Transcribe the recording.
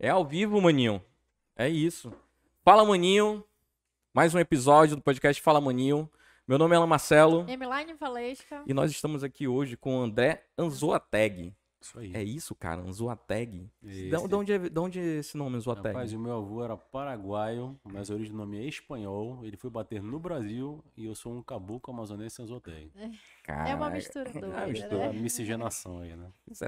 É ao vivo, maninho. É isso. Fala, maninho. Mais um episódio do podcast Fala, maninho. Meu nome é Alan Marcelo. Emeline Valesca. E nós estamos aqui hoje com o André Anzoateg. Isso aí. É isso, cara, Anzoateg. De, de, onde é, de onde é esse nome, Anzoateg? Rapaz, o meu avô era paraguaio, mas a origem do nome é espanhol. Ele foi bater no Brasil e eu sou um caboclo amazonense Anzoateg. É, é uma mistura doida, É uma mistura, né? miscigenação aí, né? Isso é